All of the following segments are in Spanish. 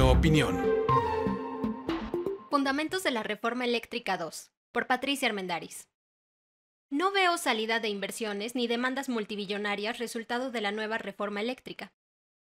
Opinión. Fundamentos de la Reforma Eléctrica 2, por Patricia Armendaris. No veo salida de inversiones ni demandas multibillonarias resultado de la nueva reforma eléctrica.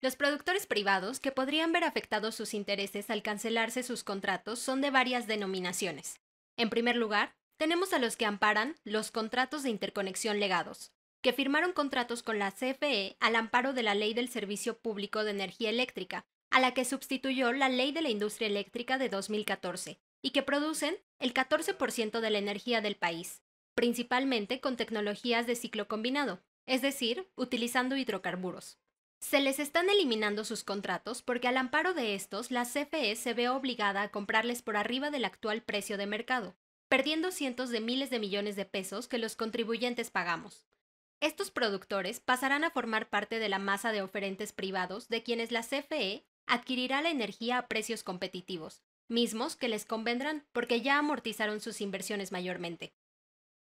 Los productores privados que podrían ver afectados sus intereses al cancelarse sus contratos son de varias denominaciones. En primer lugar, tenemos a los que amparan los contratos de interconexión legados, que firmaron contratos con la CFE al amparo de la Ley del Servicio Público de Energía Eléctrica, a la que sustituyó la Ley de la Industria Eléctrica de 2014, y que producen el 14% de la energía del país, principalmente con tecnologías de ciclo combinado, es decir, utilizando hidrocarburos. Se les están eliminando sus contratos porque al amparo de estos la CFE se ve obligada a comprarles por arriba del actual precio de mercado, perdiendo cientos de miles de millones de pesos que los contribuyentes pagamos. Estos productores pasarán a formar parte de la masa de oferentes privados de quienes la CFE adquirirá la energía a precios competitivos, mismos que les convendrán porque ya amortizaron sus inversiones mayormente.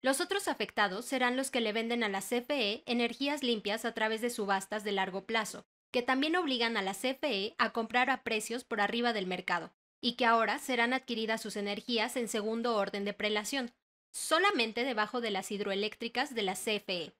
Los otros afectados serán los que le venden a la CFE energías limpias a través de subastas de largo plazo, que también obligan a la CFE a comprar a precios por arriba del mercado, y que ahora serán adquiridas sus energías en segundo orden de prelación, solamente debajo de las hidroeléctricas de la CFE.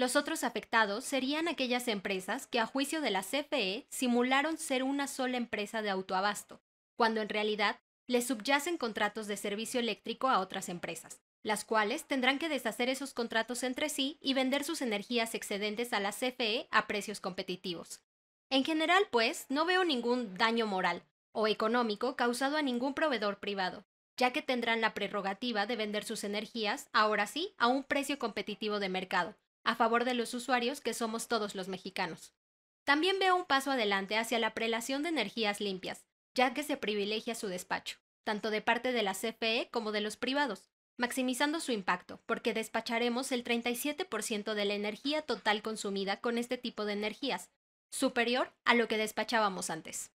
Los otros afectados serían aquellas empresas que a juicio de la CFE simularon ser una sola empresa de autoabasto, cuando en realidad les subyacen contratos de servicio eléctrico a otras empresas, las cuales tendrán que deshacer esos contratos entre sí y vender sus energías excedentes a la CFE a precios competitivos. En general, pues, no veo ningún daño moral o económico causado a ningún proveedor privado, ya que tendrán la prerrogativa de vender sus energías, ahora sí, a un precio competitivo de mercado, a favor de los usuarios que somos todos los mexicanos. También veo un paso adelante hacia la prelación de energías limpias, ya que se privilegia su despacho, tanto de parte de la CFE como de los privados, maximizando su impacto, porque despacharemos el 37% de la energía total consumida con este tipo de energías, superior a lo que despachábamos antes.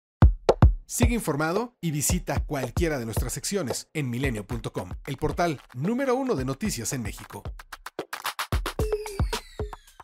Sigue informado y visita cualquiera de nuestras secciones en milenio.com, el portal número uno de noticias en México.